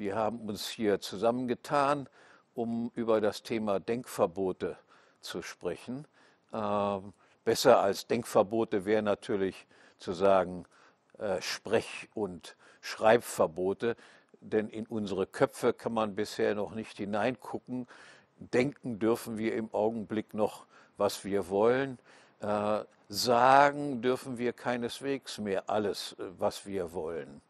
Wir haben uns hier zusammengetan, um über das Thema Denkverbote zu sprechen. Ähm, besser als Denkverbote wäre natürlich zu sagen äh, Sprech- und Schreibverbote, denn in unsere Köpfe kann man bisher noch nicht hineingucken. Denken dürfen wir im Augenblick noch, was wir wollen. Äh, sagen dürfen wir keineswegs mehr alles, äh, was wir wollen.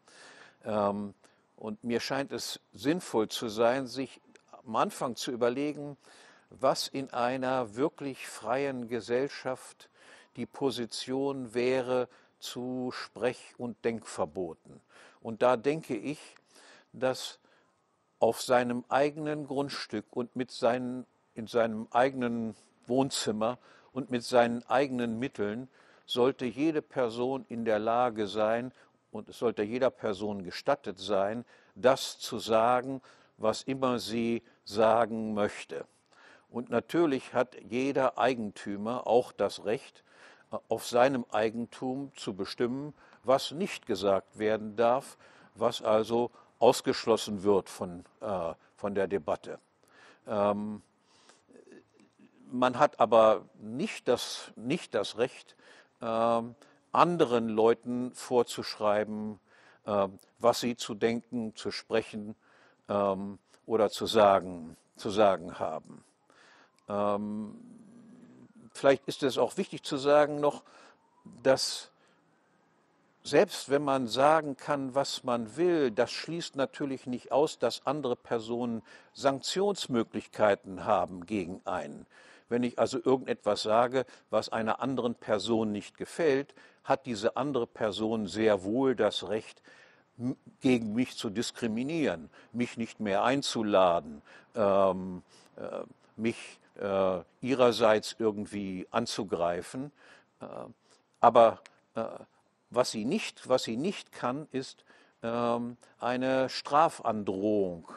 Ähm, und mir scheint es sinnvoll zu sein, sich am Anfang zu überlegen, was in einer wirklich freien Gesellschaft die Position wäre zu Sprech- und Denkverboten. Und da denke ich, dass auf seinem eigenen Grundstück und mit seinen, in seinem eigenen Wohnzimmer und mit seinen eigenen Mitteln sollte jede Person in der Lage sein, und es sollte jeder Person gestattet sein, das zu sagen, was immer sie sagen möchte. Und natürlich hat jeder Eigentümer auch das Recht, auf seinem Eigentum zu bestimmen, was nicht gesagt werden darf, was also ausgeschlossen wird von, äh, von der Debatte. Ähm, man hat aber nicht das, nicht das Recht, ähm, anderen Leuten vorzuschreiben, ähm, was sie zu denken, zu sprechen ähm, oder zu sagen, zu sagen haben. Ähm, vielleicht ist es auch wichtig zu sagen noch, dass selbst wenn man sagen kann, was man will, das schließt natürlich nicht aus, dass andere Personen Sanktionsmöglichkeiten haben gegen einen. Wenn ich also irgendetwas sage, was einer anderen Person nicht gefällt, hat diese andere Person sehr wohl das Recht, gegen mich zu diskriminieren, mich nicht mehr einzuladen, ähm, äh, mich äh, ihrerseits irgendwie anzugreifen. Äh, aber äh, was, sie nicht, was sie nicht kann, ist ähm, eine Strafandrohung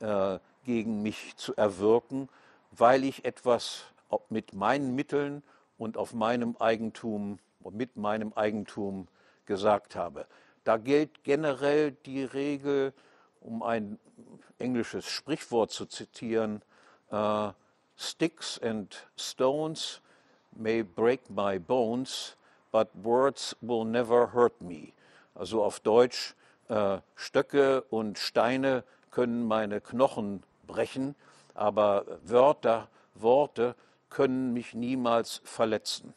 äh, gegen mich zu erwirken, weil ich etwas mit meinen Mitteln und auf meinem Eigentum und mit meinem Eigentum gesagt habe. Da gilt generell die Regel, um ein englisches Sprichwort zu zitieren, uh, Sticks and stones may break my bones, but words will never hurt me. Also auf Deutsch, uh, Stöcke und Steine können meine Knochen brechen, aber Wörter, Worte können mich niemals verletzen.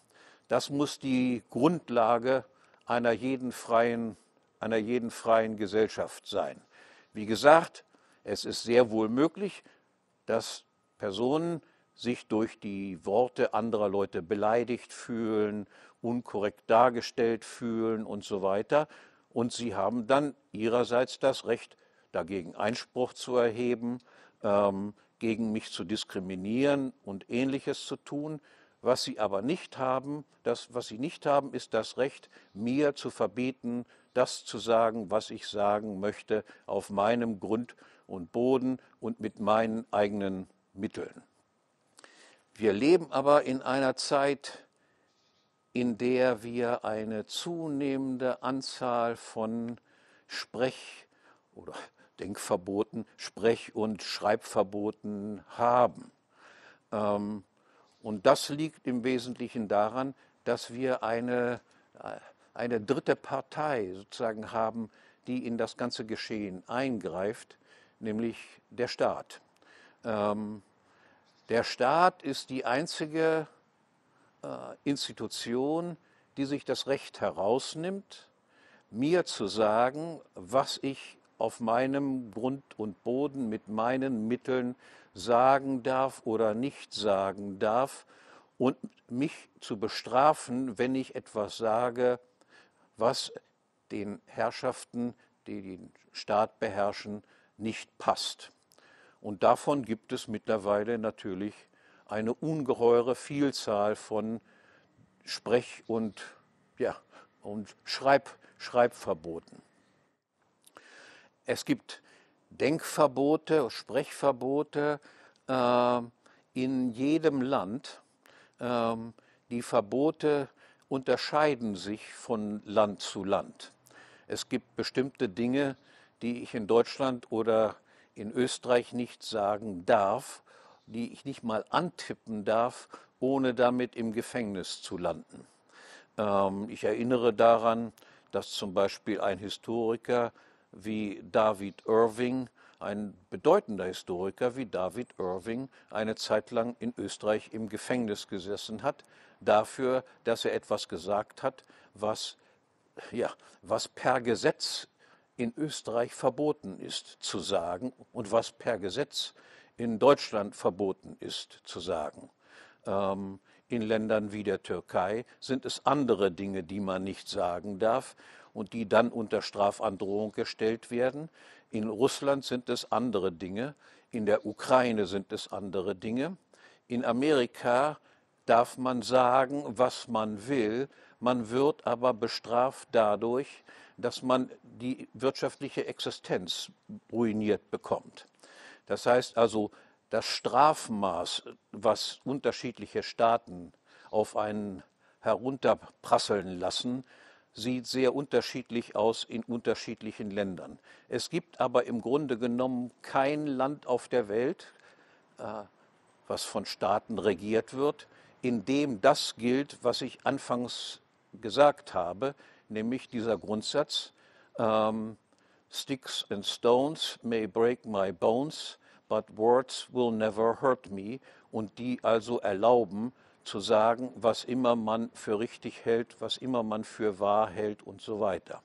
Das muss die Grundlage einer jeden freien, einer jeden freien Gesellschaft sein. Wie gesagt, es ist sehr wohl möglich, dass Personen sich durch die Worte anderer Leute beleidigt fühlen, unkorrekt dargestellt fühlen und so weiter. Und sie haben dann ihrerseits das Recht, dagegen Einspruch zu erheben. Ähm, gegen mich zu diskriminieren und ähnliches zu tun. Was sie aber nicht haben, das, was sie nicht haben, ist das Recht, mir zu verbieten, das zu sagen, was ich sagen möchte, auf meinem Grund und Boden und mit meinen eigenen Mitteln. Wir leben aber in einer Zeit, in der wir eine zunehmende Anzahl von Sprech- oder Denkverboten, Sprech- und Schreibverboten haben. Ähm, und das liegt im Wesentlichen daran, dass wir eine, äh, eine dritte Partei sozusagen haben, die in das ganze Geschehen eingreift, nämlich der Staat. Ähm, der Staat ist die einzige äh, Institution, die sich das Recht herausnimmt, mir zu sagen, was ich auf meinem Grund und Boden mit meinen Mitteln sagen darf oder nicht sagen darf und mich zu bestrafen, wenn ich etwas sage, was den Herrschaften, die den Staat beherrschen, nicht passt. Und davon gibt es mittlerweile natürlich eine ungeheure Vielzahl von Sprech- und, ja, und Schreib Schreibverboten. Es gibt Denkverbote, Sprechverbote äh, in jedem Land. Ähm, die Verbote unterscheiden sich von Land zu Land. Es gibt bestimmte Dinge, die ich in Deutschland oder in Österreich nicht sagen darf, die ich nicht mal antippen darf, ohne damit im Gefängnis zu landen. Ähm, ich erinnere daran, dass zum Beispiel ein Historiker wie David Irving, ein bedeutender Historiker wie David Irving, eine Zeit lang in Österreich im Gefängnis gesessen hat, dafür, dass er etwas gesagt hat, was, ja, was per Gesetz in Österreich verboten ist zu sagen und was per Gesetz in Deutschland verboten ist zu sagen. Ähm, in Ländern wie der Türkei sind es andere Dinge, die man nicht sagen darf und die dann unter Strafandrohung gestellt werden. In Russland sind es andere Dinge, in der Ukraine sind es andere Dinge. In Amerika darf man sagen, was man will, man wird aber bestraft dadurch, dass man die wirtschaftliche Existenz ruiniert bekommt. Das heißt also, das Strafmaß, was unterschiedliche Staaten auf einen herunterprasseln lassen, sieht sehr unterschiedlich aus in unterschiedlichen Ländern. Es gibt aber im Grunde genommen kein Land auf der Welt, äh, was von Staaten regiert wird, in dem das gilt, was ich anfangs gesagt habe, nämlich dieser Grundsatz, ähm, Sticks and Stones may break my bones, but words will never hurt me, und die also erlauben, zu sagen, was immer man für richtig hält, was immer man für wahr hält und so weiter.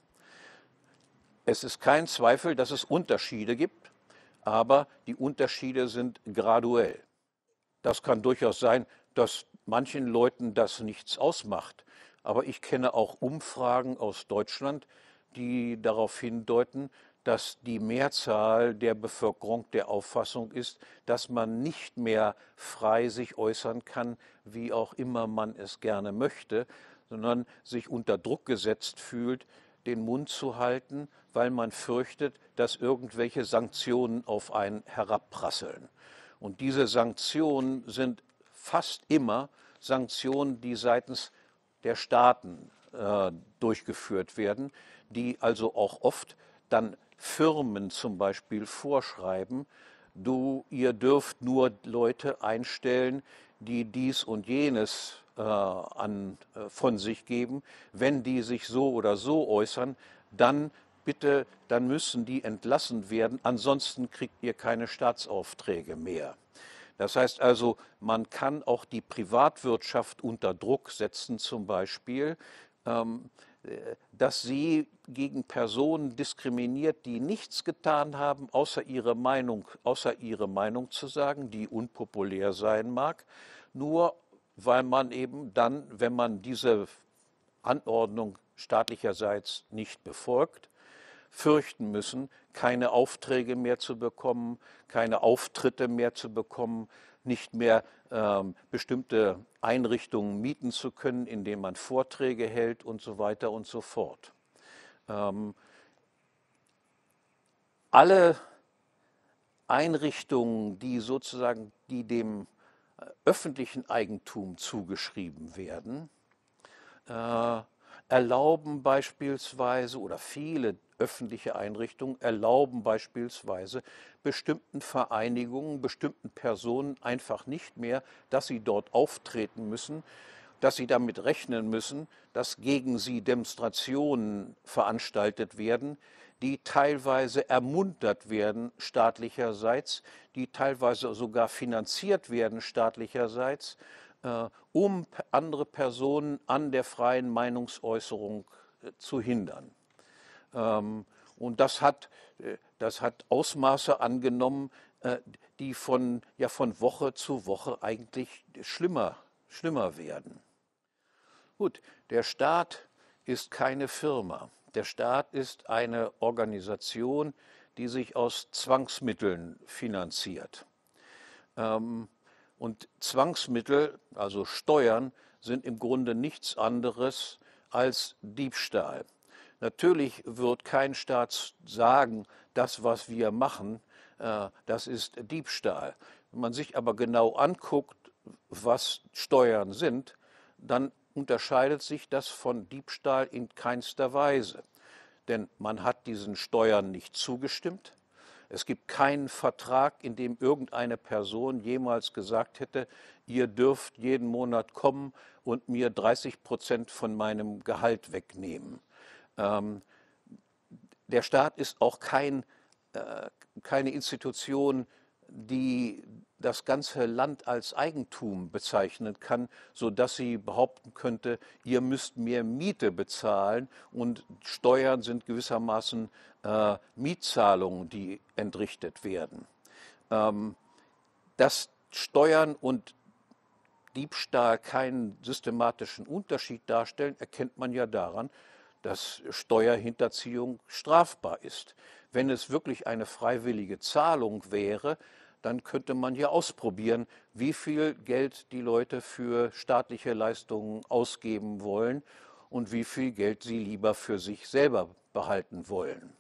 Es ist kein Zweifel, dass es Unterschiede gibt, aber die Unterschiede sind graduell. Das kann durchaus sein, dass manchen Leuten das nichts ausmacht. Aber ich kenne auch Umfragen aus Deutschland, die darauf hindeuten, dass die Mehrzahl der Bevölkerung der Auffassung ist, dass man nicht mehr frei sich äußern kann, wie auch immer man es gerne möchte, sondern sich unter Druck gesetzt fühlt, den Mund zu halten, weil man fürchtet, dass irgendwelche Sanktionen auf einen herabprasseln. Und diese Sanktionen sind fast immer Sanktionen, die seitens der Staaten äh, durchgeführt werden, die also auch oft dann Firmen zum Beispiel vorschreiben, du, ihr dürft nur Leute einstellen, die dies und jenes äh, an, äh, von sich geben. Wenn die sich so oder so äußern, dann bitte, dann müssen die entlassen werden, ansonsten kriegt ihr keine Staatsaufträge mehr. Das heißt also, man kann auch die Privatwirtschaft unter Druck setzen zum Beispiel. Ähm, dass sie gegen Personen diskriminiert, die nichts getan haben, außer ihre Meinung, außer ihre Meinung zu sagen, die unpopulär sein mag, nur weil man eben dann, wenn man diese Anordnung staatlicherseits nicht befolgt, fürchten müssen, keine Aufträge mehr zu bekommen, keine Auftritte mehr zu bekommen, nicht mehr ähm, bestimmte Einrichtungen mieten zu können, indem man Vorträge hält und so weiter und so fort. Ähm, alle Einrichtungen, die sozusagen, die dem äh, öffentlichen Eigentum zugeschrieben werden, äh, erlauben beispielsweise oder viele öffentliche Einrichtungen erlauben beispielsweise bestimmten Vereinigungen, bestimmten Personen einfach nicht mehr, dass sie dort auftreten müssen, dass sie damit rechnen müssen, dass gegen sie Demonstrationen veranstaltet werden, die teilweise ermuntert werden staatlicherseits, die teilweise sogar finanziert werden staatlicherseits, äh, um andere Personen an der freien Meinungsäußerung äh, zu hindern. Ähm, und das hat, äh, das hat Ausmaße angenommen, äh, die von, ja, von Woche zu Woche eigentlich schlimmer, schlimmer werden. Gut, der Staat ist keine Firma. Der Staat ist eine Organisation, die sich aus Zwangsmitteln finanziert. Ähm, und Zwangsmittel, also Steuern, sind im Grunde nichts anderes als Diebstahl. Natürlich wird kein Staat sagen, das, was wir machen, äh, das ist Diebstahl. Wenn man sich aber genau anguckt, was Steuern sind, dann unterscheidet sich das von Diebstahl in keinster Weise. Denn man hat diesen Steuern nicht zugestimmt. Es gibt keinen Vertrag, in dem irgendeine Person jemals gesagt hätte, ihr dürft jeden Monat kommen und mir 30 Prozent von meinem Gehalt wegnehmen. Ähm, der Staat ist auch kein, äh, keine Institution, die das ganze Land als Eigentum bezeichnen kann, sodass sie behaupten könnte, ihr müsst mehr Miete bezahlen und Steuern sind gewissermaßen äh, Mietzahlungen, die entrichtet werden. Ähm, dass Steuern und Diebstahl keinen systematischen Unterschied darstellen, erkennt man ja daran, dass Steuerhinterziehung strafbar ist. Wenn es wirklich eine freiwillige Zahlung wäre, dann könnte man ja ausprobieren, wie viel Geld die Leute für staatliche Leistungen ausgeben wollen und wie viel Geld sie lieber für sich selber behalten wollen.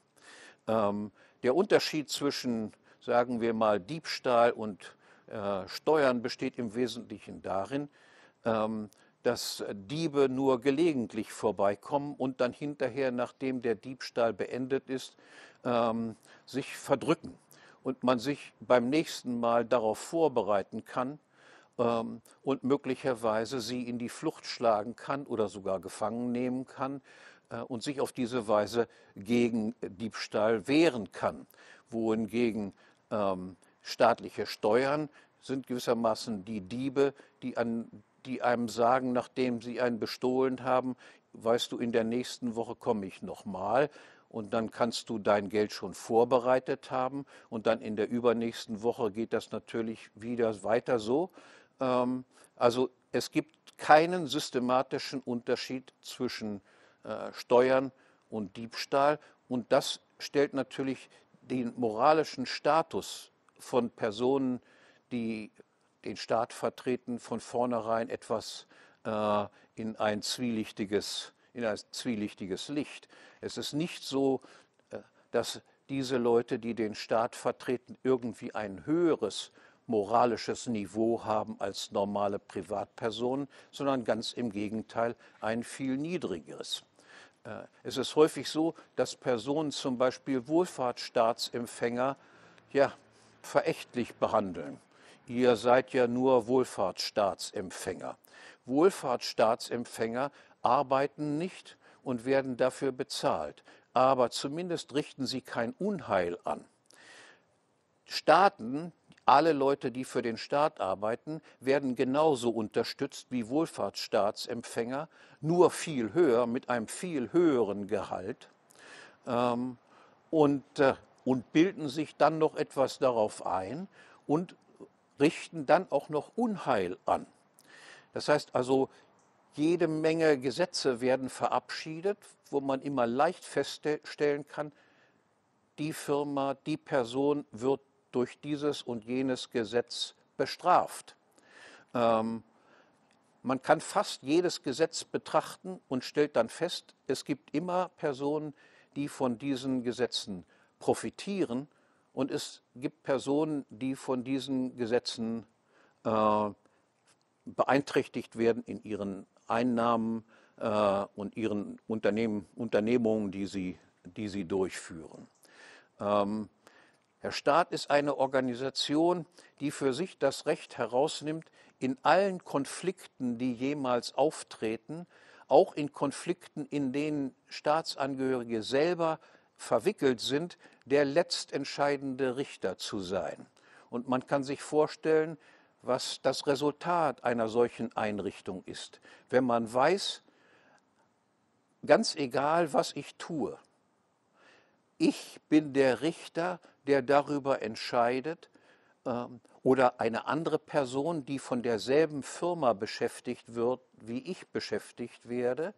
Ähm, der Unterschied zwischen, sagen wir mal, Diebstahl und äh, Steuern besteht im Wesentlichen darin, ähm, dass Diebe nur gelegentlich vorbeikommen und dann hinterher, nachdem der Diebstahl beendet ist, ähm, sich verdrücken und man sich beim nächsten Mal darauf vorbereiten kann ähm, und möglicherweise sie in die Flucht schlagen kann oder sogar gefangen nehmen kann äh, und sich auf diese Weise gegen Diebstahl wehren kann, wohingegen ähm, staatliche Steuern sind gewissermaßen die Diebe, die an die einem sagen, nachdem sie einen bestohlen haben, weißt du, in der nächsten Woche komme ich nochmal und dann kannst du dein Geld schon vorbereitet haben und dann in der übernächsten Woche geht das natürlich wieder weiter so. Ähm, also es gibt keinen systematischen Unterschied zwischen äh, Steuern und Diebstahl und das stellt natürlich den moralischen Status von Personen, die den Staat vertreten, von vornherein etwas äh, in, ein zwielichtiges, in ein zwielichtiges Licht. Es ist nicht so, äh, dass diese Leute, die den Staat vertreten, irgendwie ein höheres moralisches Niveau haben als normale Privatpersonen, sondern ganz im Gegenteil ein viel niedrigeres. Äh, es ist häufig so, dass Personen, zum Beispiel Wohlfahrtsstaatsempfänger, ja, verächtlich behandeln ihr seid ja nur Wohlfahrtsstaatsempfänger. Wohlfahrtsstaatsempfänger arbeiten nicht und werden dafür bezahlt, aber zumindest richten sie kein Unheil an. Staaten, alle Leute, die für den Staat arbeiten, werden genauso unterstützt wie Wohlfahrtsstaatsempfänger, nur viel höher, mit einem viel höheren Gehalt. Ähm, und, äh, und bilden sich dann noch etwas darauf ein und richten dann auch noch Unheil an. Das heißt also, jede Menge Gesetze werden verabschiedet, wo man immer leicht feststellen kann, die Firma, die Person wird durch dieses und jenes Gesetz bestraft. Ähm, man kann fast jedes Gesetz betrachten und stellt dann fest, es gibt immer Personen, die von diesen Gesetzen profitieren und es gibt Personen, die von diesen Gesetzen äh, beeinträchtigt werden in ihren Einnahmen äh, und ihren Unternehmen, Unternehmungen, die sie, die sie durchführen. Ähm, der Staat ist eine Organisation, die für sich das Recht herausnimmt, in allen Konflikten, die jemals auftreten, auch in Konflikten, in denen Staatsangehörige selber verwickelt sind, der letztentscheidende Richter zu sein. Und man kann sich vorstellen, was das Resultat einer solchen Einrichtung ist, wenn man weiß, ganz egal, was ich tue, ich bin der Richter, der darüber entscheidet, ähm, oder eine andere Person, die von derselben Firma beschäftigt wird, wie ich beschäftigt werde,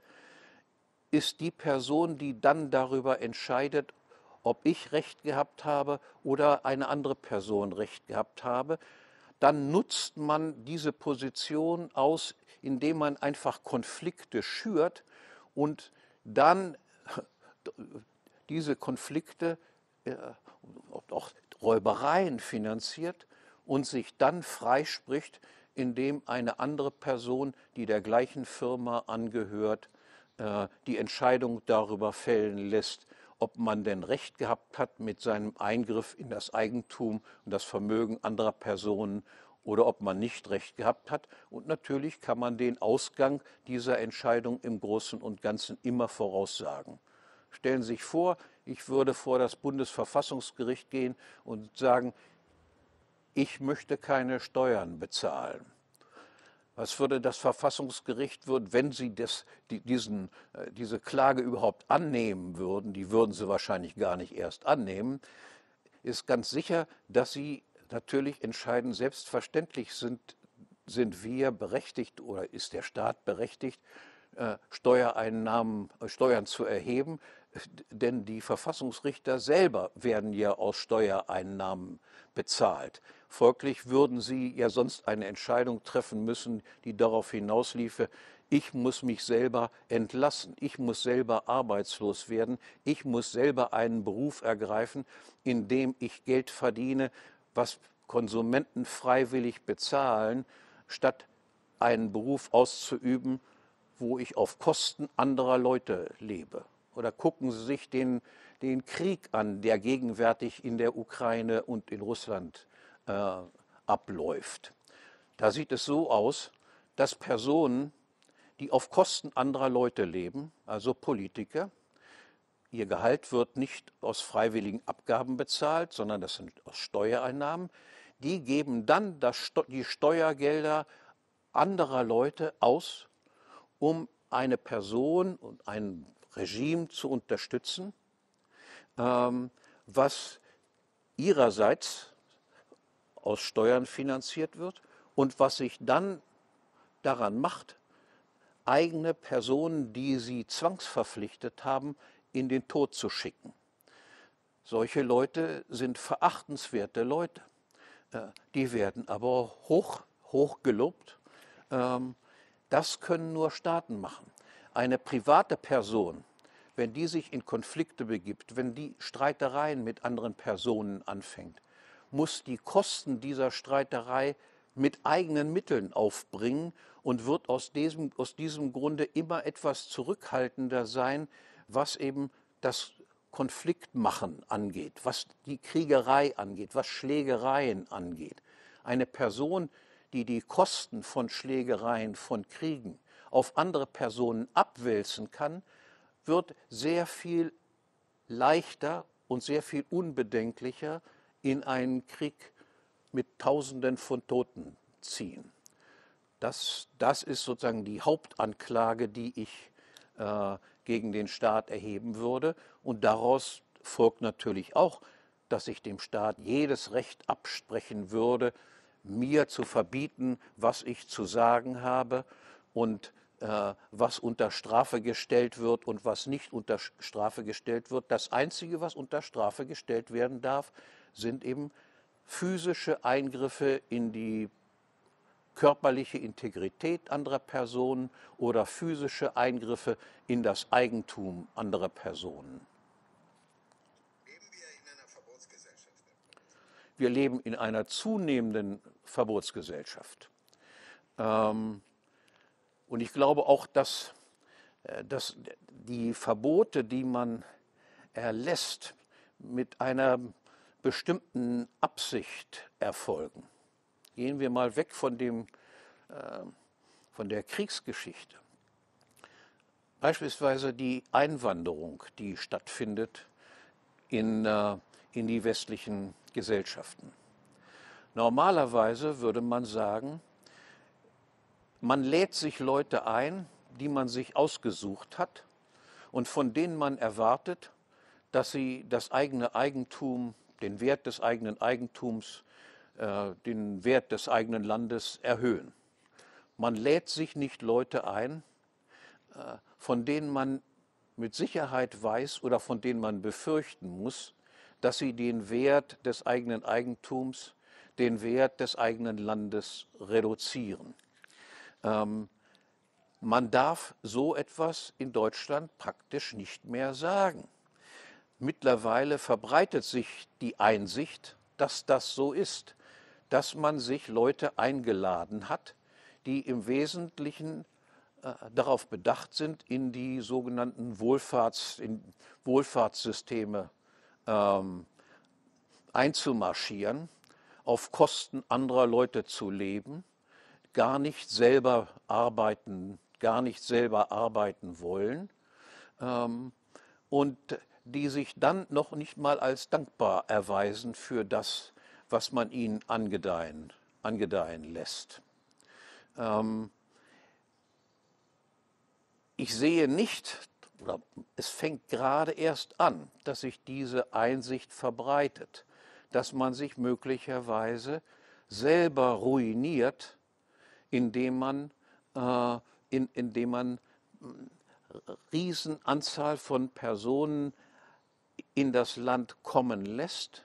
ist die Person, die dann darüber entscheidet, ob ich recht gehabt habe oder eine andere Person recht gehabt habe, dann nutzt man diese Position aus, indem man einfach Konflikte schürt und dann diese Konflikte, äh, auch Räubereien finanziert und sich dann freispricht, indem eine andere Person, die der gleichen Firma angehört, äh, die Entscheidung darüber fällen lässt, ob man denn recht gehabt hat mit seinem Eingriff in das Eigentum und das Vermögen anderer Personen oder ob man nicht recht gehabt hat. Und natürlich kann man den Ausgang dieser Entscheidung im Großen und Ganzen immer voraussagen. Stellen Sie sich vor, ich würde vor das Bundesverfassungsgericht gehen und sagen, ich möchte keine Steuern bezahlen. Was würde das Verfassungsgericht wenn sie das, die, diesen, äh, diese Klage überhaupt annehmen würden, die würden sie wahrscheinlich gar nicht erst annehmen, ist ganz sicher, dass sie natürlich entscheiden, selbstverständlich sind, sind wir berechtigt oder ist der Staat berechtigt, äh, Steuereinnahmen, äh, Steuern zu erheben denn die Verfassungsrichter selber werden ja aus Steuereinnahmen bezahlt. Folglich würden sie ja sonst eine Entscheidung treffen müssen, die darauf hinausliefe, ich muss mich selber entlassen, ich muss selber arbeitslos werden, ich muss selber einen Beruf ergreifen, in dem ich Geld verdiene, was Konsumenten freiwillig bezahlen, statt einen Beruf auszuüben, wo ich auf Kosten anderer Leute lebe oder gucken Sie sich den, den Krieg an, der gegenwärtig in der Ukraine und in Russland äh, abläuft. Da sieht es so aus, dass Personen, die auf Kosten anderer Leute leben, also Politiker, ihr Gehalt wird nicht aus freiwilligen Abgaben bezahlt, sondern das sind aus Steuereinnahmen, die geben dann das, die Steuergelder anderer Leute aus, um eine Person und einen Regime zu unterstützen, ähm, was ihrerseits aus Steuern finanziert wird und was sich dann daran macht, eigene Personen, die sie zwangsverpflichtet haben, in den Tod zu schicken. Solche Leute sind verachtenswerte Leute. Äh, die werden aber hoch, hoch gelobt. Ähm, das können nur Staaten machen. Eine private Person, wenn die sich in Konflikte begibt, wenn die Streitereien mit anderen Personen anfängt, muss die Kosten dieser Streiterei mit eigenen Mitteln aufbringen und wird aus diesem, aus diesem Grunde immer etwas zurückhaltender sein, was eben das Konfliktmachen angeht, was die Kriegerei angeht, was Schlägereien angeht. Eine Person, die die Kosten von Schlägereien, von Kriegen auf andere Personen abwälzen kann, wird sehr viel leichter und sehr viel unbedenklicher in einen Krieg mit Tausenden von Toten ziehen. Das, das ist sozusagen die Hauptanklage, die ich äh, gegen den Staat erheben würde. Und daraus folgt natürlich auch, dass ich dem Staat jedes Recht absprechen würde, mir zu verbieten, was ich zu sagen habe und äh, was unter Strafe gestellt wird und was nicht unter Strafe gestellt wird. Das Einzige, was unter Strafe gestellt werden darf, sind eben physische Eingriffe in die körperliche Integrität anderer Personen oder physische Eingriffe in das Eigentum anderer Personen. Leben wir in einer Verbotsgesellschaft? Wir leben in einer zunehmenden Verbotsgesellschaft. Ähm, und ich glaube auch, dass, äh, dass die Verbote, die man erlässt, mit einer bestimmten Absicht erfolgen. Gehen wir mal weg von, dem, äh, von der Kriegsgeschichte. Beispielsweise die Einwanderung, die stattfindet in, äh, in die westlichen Gesellschaften. Normalerweise würde man sagen, man lädt sich Leute ein, die man sich ausgesucht hat und von denen man erwartet, dass sie das eigene Eigentum, den Wert des eigenen Eigentums, äh, den Wert des eigenen Landes erhöhen. Man lädt sich nicht Leute ein, äh, von denen man mit Sicherheit weiß oder von denen man befürchten muss, dass sie den Wert des eigenen Eigentums, den Wert des eigenen Landes reduzieren. Ähm, man darf so etwas in Deutschland praktisch nicht mehr sagen. Mittlerweile verbreitet sich die Einsicht, dass das so ist, dass man sich Leute eingeladen hat, die im Wesentlichen äh, darauf bedacht sind, in die sogenannten Wohlfahrts, Wohlfahrtssysteme ähm, einzumarschieren, auf Kosten anderer Leute zu leben gar nicht selber arbeiten, gar nicht selber arbeiten wollen ähm, und die sich dann noch nicht mal als dankbar erweisen für das, was man ihnen angedeihen, angedeihen lässt. Ähm, ich sehe nicht, es fängt gerade erst an, dass sich diese Einsicht verbreitet, dass man sich möglicherweise selber ruiniert, indem man, äh, in, indem man äh, Riesenanzahl von Personen in das Land kommen lässt,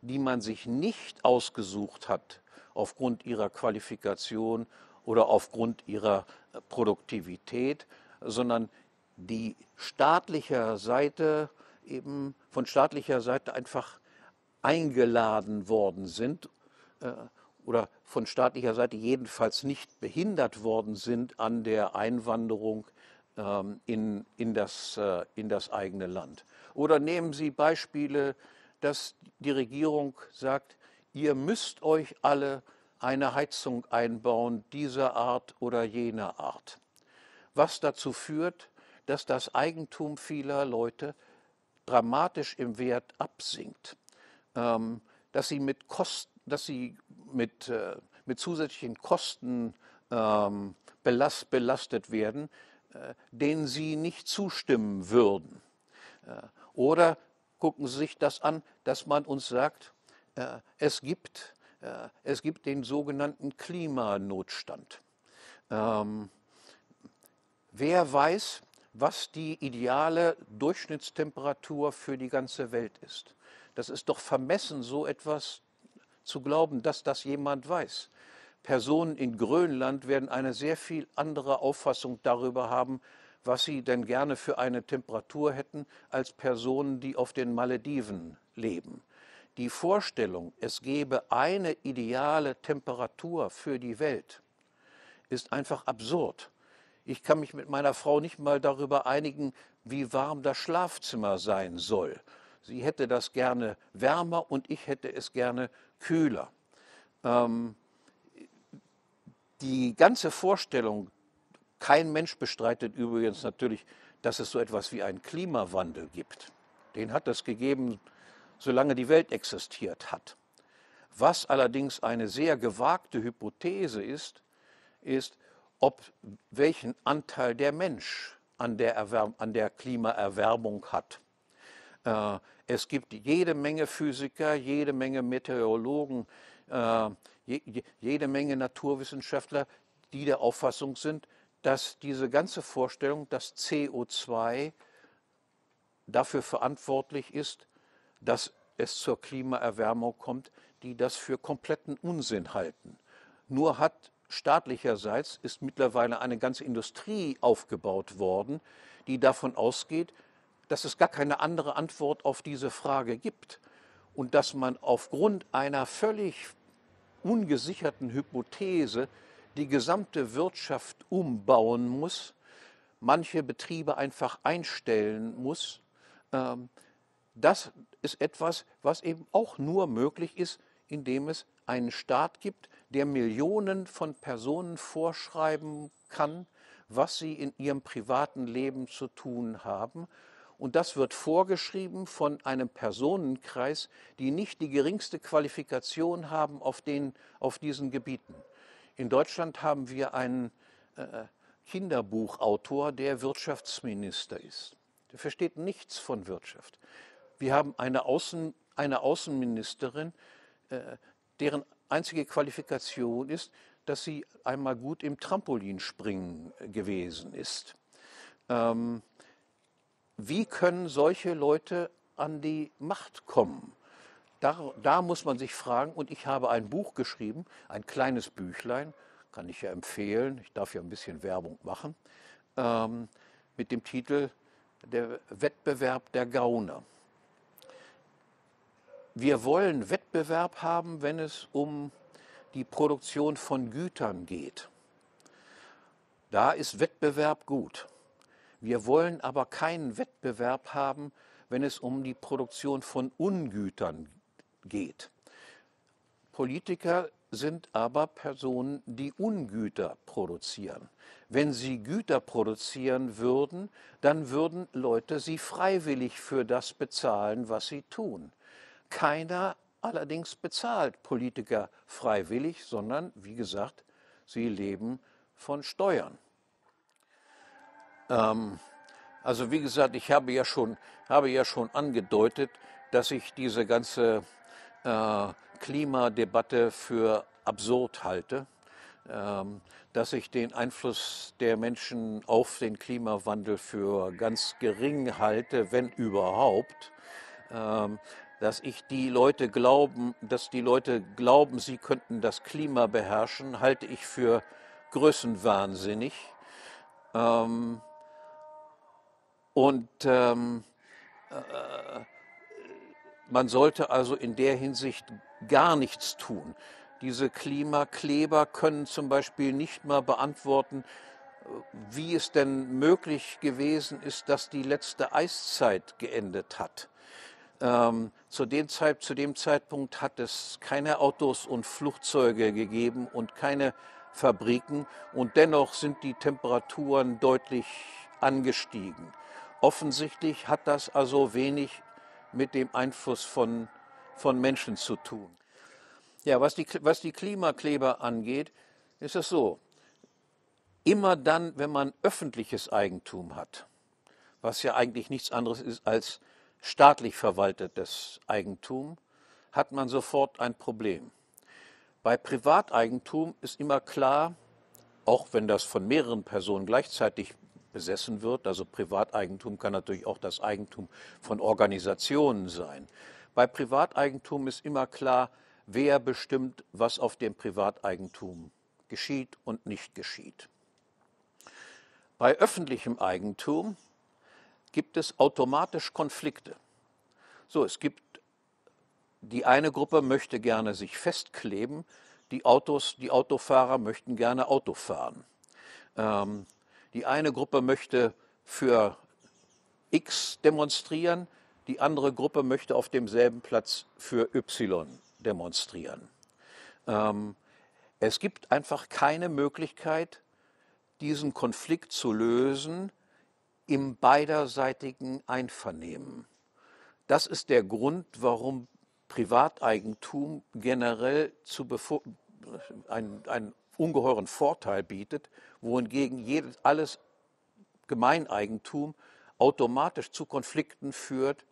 die man sich nicht ausgesucht hat aufgrund ihrer Qualifikation oder aufgrund ihrer äh, Produktivität, sondern die staatlicher Seite eben von staatlicher Seite einfach eingeladen worden sind äh, oder von staatlicher Seite jedenfalls nicht behindert worden sind an der Einwanderung ähm, in, in, das, äh, in das eigene Land. Oder nehmen Sie Beispiele, dass die Regierung sagt, ihr müsst euch alle eine Heizung einbauen dieser Art oder jener Art, was dazu führt, dass das Eigentum vieler Leute dramatisch im Wert absinkt, ähm, dass sie mit Kosten dass sie mit, äh, mit zusätzlichen Kosten ähm, belast, belastet werden, äh, denen sie nicht zustimmen würden. Äh, oder gucken Sie sich das an, dass man uns sagt, äh, es, gibt, äh, es gibt den sogenannten Klimanotstand. Ähm, wer weiß, was die ideale Durchschnittstemperatur für die ganze Welt ist. Das ist doch vermessen, so etwas zu glauben, dass das jemand weiß. Personen in Grönland werden eine sehr viel andere Auffassung darüber haben, was sie denn gerne für eine Temperatur hätten, als Personen, die auf den Malediven leben. Die Vorstellung, es gäbe eine ideale Temperatur für die Welt, ist einfach absurd. Ich kann mich mit meiner Frau nicht mal darüber einigen, wie warm das Schlafzimmer sein soll. Sie hätte das gerne wärmer und ich hätte es gerne kühler. Ähm, die ganze Vorstellung, kein Mensch bestreitet übrigens natürlich, dass es so etwas wie einen Klimawandel gibt. Den hat es gegeben, solange die Welt existiert hat. Was allerdings eine sehr gewagte Hypothese ist, ist, ob welchen Anteil der Mensch an der, Erwärm an der Klimaerwärmung hat. Äh, es gibt jede Menge Physiker, jede Menge Meteorologen, äh, jede Menge Naturwissenschaftler, die der Auffassung sind, dass diese ganze Vorstellung, dass CO2 dafür verantwortlich ist, dass es zur Klimaerwärmung kommt, die das für kompletten Unsinn halten. Nur hat staatlicherseits ist mittlerweile eine ganze Industrie aufgebaut worden, die davon ausgeht, dass es gar keine andere Antwort auf diese Frage gibt und dass man aufgrund einer völlig ungesicherten Hypothese die gesamte Wirtschaft umbauen muss, manche Betriebe einfach einstellen muss, ähm, das ist etwas, was eben auch nur möglich ist, indem es einen Staat gibt, der Millionen von Personen vorschreiben kann, was sie in ihrem privaten Leben zu tun haben und das wird vorgeschrieben von einem Personenkreis, die nicht die geringste Qualifikation haben auf, den, auf diesen Gebieten. In Deutschland haben wir einen äh, Kinderbuchautor, der Wirtschaftsminister ist. Der versteht nichts von Wirtschaft. Wir haben eine, Außen, eine Außenministerin, äh, deren einzige Qualifikation ist, dass sie einmal gut im Trampolinspringen äh, gewesen ist. Ähm, wie können solche Leute an die Macht kommen? Da, da, muss man sich fragen, und ich habe ein Buch geschrieben, ein kleines Büchlein, kann ich ja empfehlen, ich darf ja ein bisschen Werbung machen, ähm, mit dem Titel Der Wettbewerb der Gauner. Wir wollen Wettbewerb haben, wenn es um die Produktion von Gütern geht. Da ist Wettbewerb gut. Wir wollen aber keinen Wettbewerb haben, wenn es um die Produktion von Ungütern geht. Politiker sind aber Personen, die Ungüter produzieren. Wenn sie Güter produzieren würden, dann würden Leute sie freiwillig für das bezahlen, was sie tun. Keiner allerdings bezahlt Politiker freiwillig, sondern, wie gesagt, sie leben von Steuern. Ähm, also wie gesagt, ich habe ja schon, habe ja schon angedeutet, dass ich diese ganze äh, Klimadebatte für absurd halte, ähm, dass ich den Einfluss der Menschen auf den Klimawandel für ganz gering halte, wenn überhaupt. Ähm, dass ich die Leute glauben, dass die Leute glauben, sie könnten das Klima beherrschen, halte ich für größenwahnsinnig. Ähm, und ähm, äh, man sollte also in der Hinsicht gar nichts tun. Diese Klimakleber können zum Beispiel nicht mal beantworten, äh, wie es denn möglich gewesen ist, dass die letzte Eiszeit geendet hat. Ähm, zu, dem Zeit, zu, dem Zeitpunkt hat es keine Autos und Flugzeuge gegeben und keine Fabriken und dennoch sind die Temperaturen deutlich angestiegen. Offensichtlich hat das also wenig mit dem Einfluss von, von Menschen zu tun. Ja, was die, was die Klimakleber angeht, ist es so. Immer dann, wenn man öffentliches Eigentum hat, was ja eigentlich nichts anderes ist als staatlich verwaltetes Eigentum, hat man sofort ein Problem. Bei Privateigentum ist immer klar, auch wenn das von mehreren Personen gleichzeitig besessen wird. Also Privateigentum kann natürlich auch das Eigentum von Organisationen sein. Bei Privateigentum ist immer klar, wer bestimmt, was auf dem Privateigentum geschieht und nicht geschieht. Bei öffentlichem Eigentum gibt es automatisch Konflikte. So, es gibt die eine Gruppe möchte gerne sich festkleben, die Autos, die Autofahrer möchten gerne Auto fahren. Ähm, die eine Gruppe möchte für X demonstrieren, die andere Gruppe möchte auf demselben Platz für Y demonstrieren. Ähm, es gibt einfach keine Möglichkeit, diesen Konflikt zu lösen im beiderseitigen Einvernehmen. Das ist der Grund, warum Privateigentum generell zu ein, ein ungeheuren Vorteil bietet, wohingegen jedes, alles Gemeineigentum automatisch zu Konflikten führt,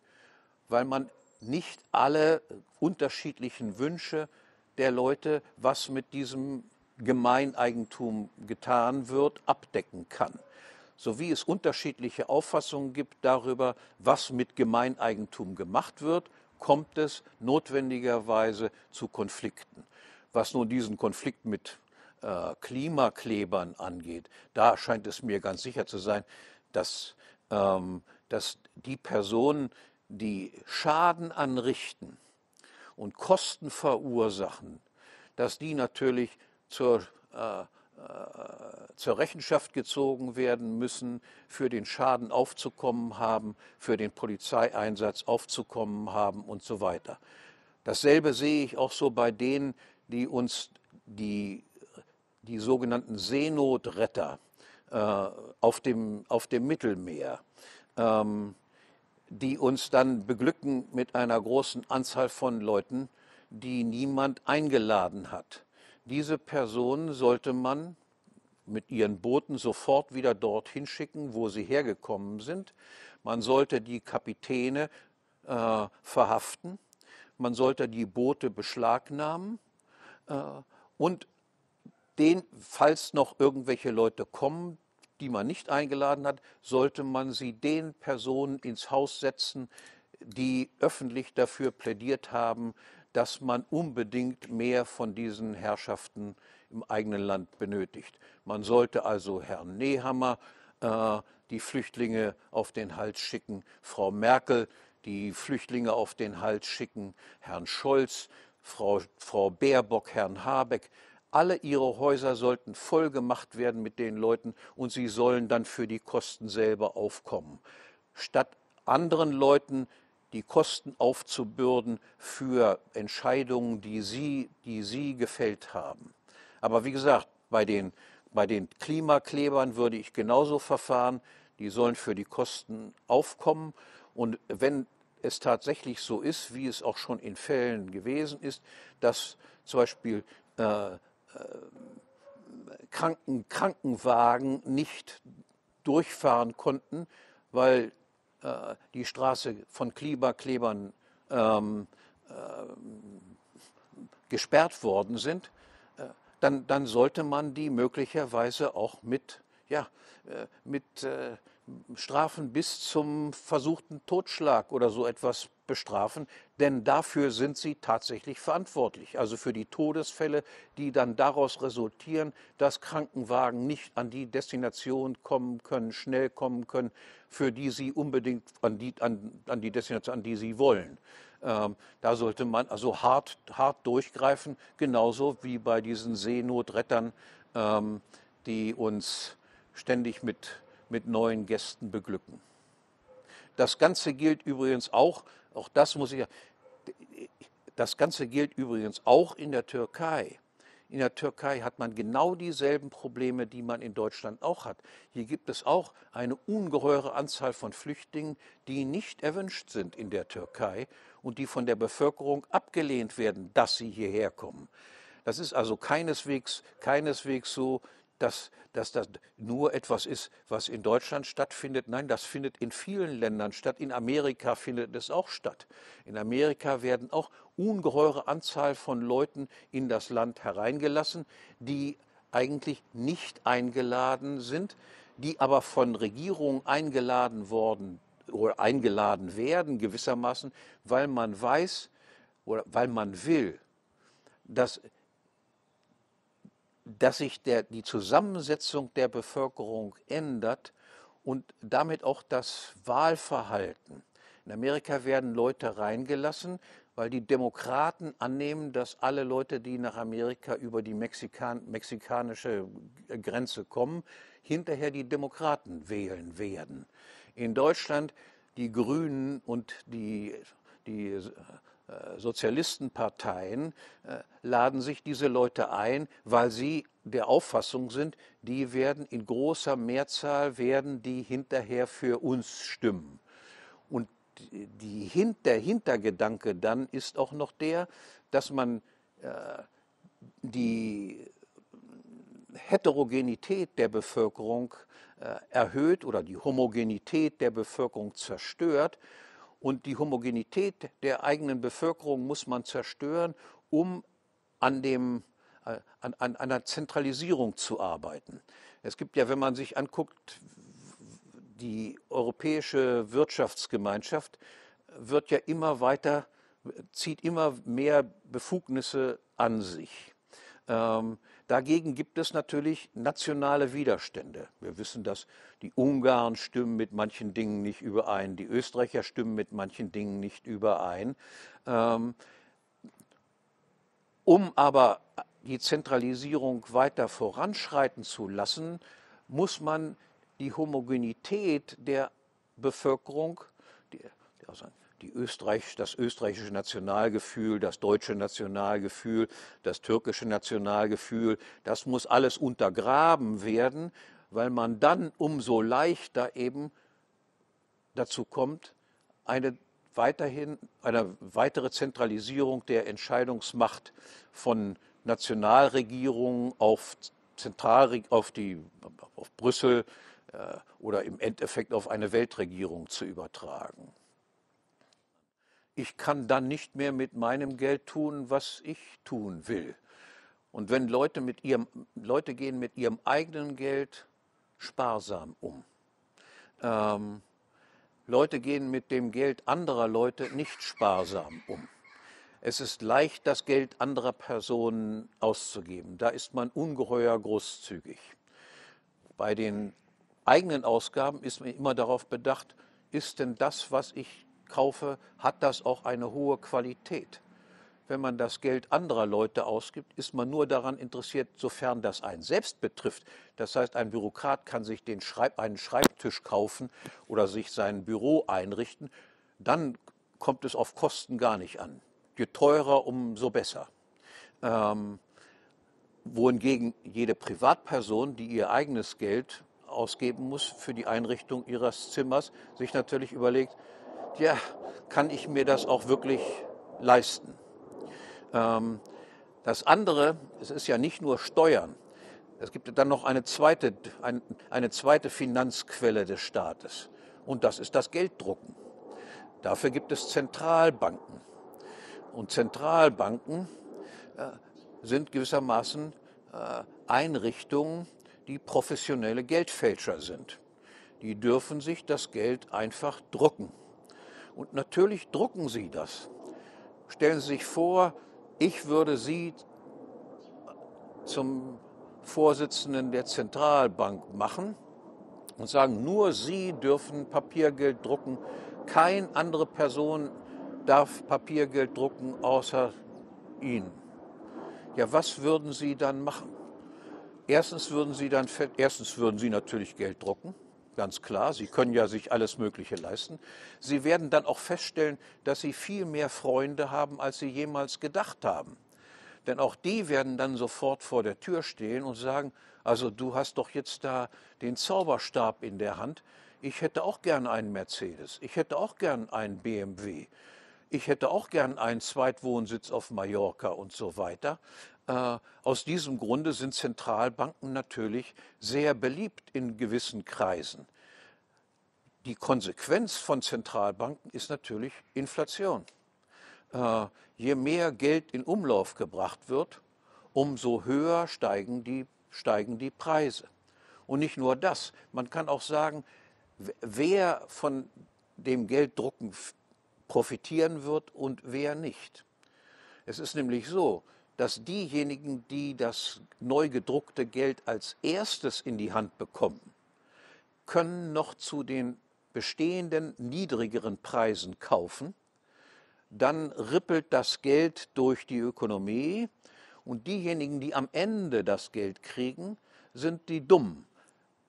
weil man nicht alle unterschiedlichen Wünsche der Leute, was mit diesem Gemeineigentum getan wird, abdecken kann. So wie es unterschiedliche Auffassungen gibt darüber, was mit Gemeineigentum gemacht wird, kommt es notwendigerweise zu Konflikten. Was nun diesen Konflikt mit äh, Klimaklebern angeht, da scheint es mir ganz sicher zu sein, dass, ähm, dass die Personen, die Schaden anrichten und Kosten verursachen, dass die natürlich zur, äh, äh, zur Rechenschaft gezogen werden müssen, für den Schaden aufzukommen haben, für den Polizeieinsatz aufzukommen haben und so weiter. Dasselbe sehe ich auch so bei denen, die uns die die sogenannten Seenotretter äh, auf, dem, auf dem Mittelmeer, ähm, die uns dann beglücken mit einer großen Anzahl von Leuten, die niemand eingeladen hat. Diese Personen sollte man mit ihren Booten sofort wieder dorthin schicken, wo sie hergekommen sind. Man sollte die Kapitäne äh, verhaften, man sollte die Boote beschlagnahmen äh, und den, falls noch irgendwelche Leute kommen, die man nicht eingeladen hat, sollte man sie den Personen ins Haus setzen, die öffentlich dafür plädiert haben, dass man unbedingt mehr von diesen Herrschaften im eigenen Land benötigt. Man sollte also Herrn Nehammer äh, die Flüchtlinge auf den Hals schicken, Frau Merkel die Flüchtlinge auf den Hals schicken, Herrn Scholz, Frau, Frau Baerbock, Herrn Habeck. Alle ihre Häuser sollten voll gemacht werden mit den Leuten und sie sollen dann für die Kosten selber aufkommen. Statt anderen Leuten die Kosten aufzubürden für Entscheidungen, die sie, die sie gefällt haben. Aber wie gesagt, bei den, bei den Klimaklebern würde ich genauso verfahren. Die sollen für die Kosten aufkommen. Und wenn es tatsächlich so ist, wie es auch schon in Fällen gewesen ist, dass zum Beispiel äh, Kranken, Krankenwagen nicht durchfahren konnten, weil äh, die Straße von Klimaklebern ähm, äh, gesperrt worden sind, äh, dann, dann sollte man die möglicherweise auch mit, ja, äh, mit äh, Strafen bis zum versuchten Totschlag oder so etwas bestrafen, denn dafür sind sie tatsächlich verantwortlich. Also für die Todesfälle, die dann daraus resultieren, dass Krankenwagen nicht an die Destination kommen können, schnell kommen können, für die sie unbedingt an die, an, an die Destination, an die sie wollen. Ähm, da sollte man also hart, hart durchgreifen, genauso wie bei diesen Seenotrettern, ähm, die uns ständig mit, mit neuen Gästen beglücken. Das Ganze gilt übrigens auch auch das muss ich ja. Das Ganze gilt übrigens auch in der Türkei. In der Türkei hat man genau dieselben Probleme, die man in Deutschland auch hat. Hier gibt es auch eine ungeheure Anzahl von Flüchtlingen, die nicht erwünscht sind in der Türkei und die von der Bevölkerung abgelehnt werden, dass sie hierher kommen. Das ist also keineswegs, keineswegs so, dass, dass das nur etwas ist, was in Deutschland stattfindet. Nein, das findet in vielen Ländern statt. In Amerika findet es auch statt. In Amerika werden auch ungeheure Anzahl von Leuten in das Land hereingelassen, die eigentlich nicht eingeladen sind, die aber von Regierungen eingeladen worden oder eingeladen werden gewissermaßen, weil man weiß oder weil man will, dass dass sich der, die Zusammensetzung der Bevölkerung ändert und damit auch das Wahlverhalten. In Amerika werden Leute reingelassen, weil die Demokraten annehmen, dass alle Leute, die nach Amerika über die Mexikan mexikanische Grenze kommen, hinterher die Demokraten wählen werden. In Deutschland die Grünen und die, die äh, Sozialistenparteien äh, laden sich diese Leute ein, weil sie der Auffassung sind, die werden in großer Mehrzahl werden die hinterher für uns stimmen. Und die der Hintergedanke dann ist auch noch der, dass man äh, die Heterogenität der Bevölkerung erhöht oder die Homogenität der Bevölkerung zerstört und die Homogenität der eigenen Bevölkerung muss man zerstören, um an, dem, äh, an, an einer Zentralisierung zu arbeiten. Es gibt ja, wenn man sich anguckt, die europäische Wirtschaftsgemeinschaft wird ja immer weiter, zieht immer mehr Befugnisse an sich. Ähm, Dagegen gibt es natürlich nationale Widerstände. Wir wissen, dass die Ungarn stimmen mit manchen Dingen nicht überein, die Österreicher stimmen mit manchen Dingen nicht überein. Ähm, um aber die Zentralisierung weiter voranschreiten zu lassen, muss man die Homogenität der Bevölkerung, die, aus einem die Österreich, das österreichische Nationalgefühl, das deutsche Nationalgefühl, das türkische Nationalgefühl, das muss alles untergraben werden, weil man dann umso leichter eben dazu kommt, eine weiterhin eine weitere Zentralisierung der Entscheidungsmacht von Nationalregierungen auf Zentral auf die auf Brüssel äh, oder im Endeffekt auf eine Weltregierung zu übertragen ich kann dann nicht mehr mit meinem Geld tun, was ich tun will. Und wenn Leute mit ihrem, Leute gehen mit ihrem eigenen Geld sparsam um. Ähm, Leute gehen mit dem Geld anderer Leute nicht sparsam um. Es ist leicht, das Geld anderer Personen auszugeben. Da ist man ungeheuer großzügig. Bei den eigenen Ausgaben ist man immer darauf bedacht, ist denn das, was ich kaufe, hat das auch eine hohe Qualität. Wenn man das Geld anderer Leute ausgibt, ist man nur daran interessiert, sofern das einen selbst betrifft. Das heißt, ein Bürokrat kann sich den Schreib einen Schreibtisch kaufen oder sich sein Büro einrichten. Dann kommt es auf Kosten gar nicht an. Je teurer, umso besser. Ähm, wohingegen jede Privatperson, die ihr eigenes Geld ausgeben muss für die Einrichtung ihres Zimmers, sich natürlich überlegt, guckt, ja, kann ich mir das auch wirklich leisten? Ähm, das andere, es ist ja nicht nur Steuern. Es gibt dann noch eine zweite, ein, eine zweite Finanzquelle des Staates. Und das ist das Gelddrucken. Dafür gibt es Zentralbanken. Und Zentralbanken äh, sind gewissermaßen äh, Einrichtungen, die professionelle Geldfälscher sind. Die dürfen sich das Geld einfach drucken. Und natürlich drucken sie das. Stellen Sie sich vor, ich würde Sie zum Vorsitzenden der Zentralbank machen und sagen, nur Sie dürfen Papiergeld drucken, keine andere Person darf Papiergeld drucken außer Ihnen. Ja, was würden Sie dann machen? Erstens würden Sie dann, erstens würden Sie natürlich Geld drucken ganz klar. Sie können ja sich alles Mögliche leisten. Sie werden dann auch feststellen, dass Sie viel mehr Freunde haben, als Sie jemals gedacht haben. Denn auch die werden dann sofort vor der Tür stehen und sagen, also du hast doch jetzt da den Zauberstab in der Hand. Ich hätte auch gern einen Mercedes. Ich hätte auch gern einen BMW. Ich hätte auch gern einen Zweitwohnsitz auf Mallorca und so weiter. Äh, aus diesem Grunde sind Zentralbanken natürlich sehr beliebt in gewissen Kreisen. Die Konsequenz von Zentralbanken ist natürlich Inflation. Äh, je mehr Geld in Umlauf gebracht wird, umso höher steigen die, steigen die Preise. Und nicht nur das, man kann auch sagen, wer von dem Gelddrucken profitieren wird und wer nicht. Es ist nämlich so, dass diejenigen, die das neu gedruckte Geld als erstes in die Hand bekommen, können noch zu den bestehenden niedrigeren Preisen kaufen. Dann rippelt das Geld durch die Ökonomie und diejenigen, die am Ende das Geld kriegen, sind die Dummen.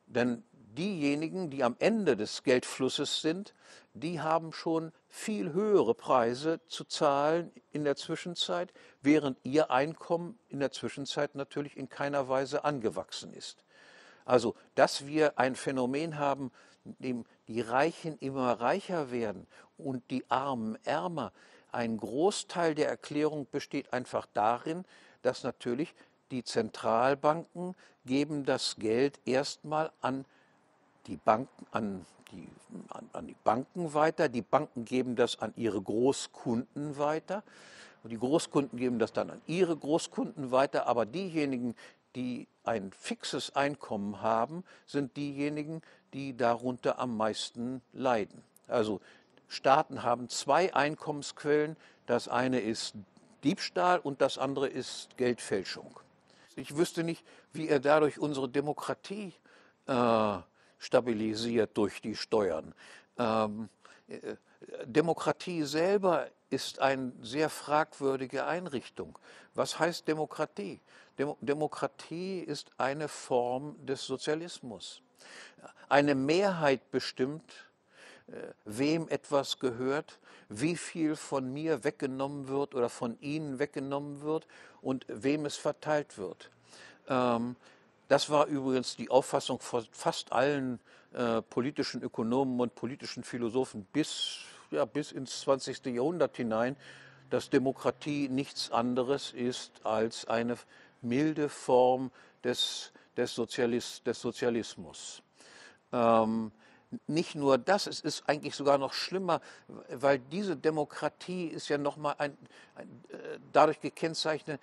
Denn diejenigen, die am Ende des Geldflusses sind, die haben schon viel höhere Preise zu zahlen in der Zwischenzeit, während ihr Einkommen in der Zwischenzeit natürlich in keiner Weise angewachsen ist. Also, dass wir ein Phänomen haben, in dem die Reichen immer reicher werden und die Armen ärmer, ein Großteil der Erklärung besteht einfach darin, dass natürlich die Zentralbanken geben das Geld erstmal an die Banken, an die, an, an die Banken weiter, die Banken geben das an ihre Großkunden weiter und die Großkunden geben das dann an ihre Großkunden weiter, aber diejenigen, die ein fixes Einkommen haben, sind diejenigen, die darunter am meisten leiden. Also Staaten haben zwei Einkommensquellen. Das eine ist Diebstahl und das andere ist Geldfälschung. Ich wüsste nicht, wie er dadurch unsere Demokratie äh, stabilisiert durch die Steuern. Ähm, äh, Demokratie selber ist eine sehr fragwürdige Einrichtung. Was heißt Demokratie? Dem Demokratie ist eine Form des Sozialismus. Eine Mehrheit bestimmt, äh, wem etwas gehört, wie viel von mir weggenommen wird oder von Ihnen weggenommen wird und wem es verteilt wird. Ähm, das war übrigens die Auffassung von fast allen äh, politischen Ökonomen und politischen Philosophen bis, ja, bis ins 20. Jahrhundert hinein, dass Demokratie nichts anderes ist als eine milde Form des, des, Sozialis des Sozialismus. Ähm, nicht nur das, es ist eigentlich sogar noch schlimmer, weil diese Demokratie ist ja nochmal ein, ein, äh, dadurch gekennzeichnet,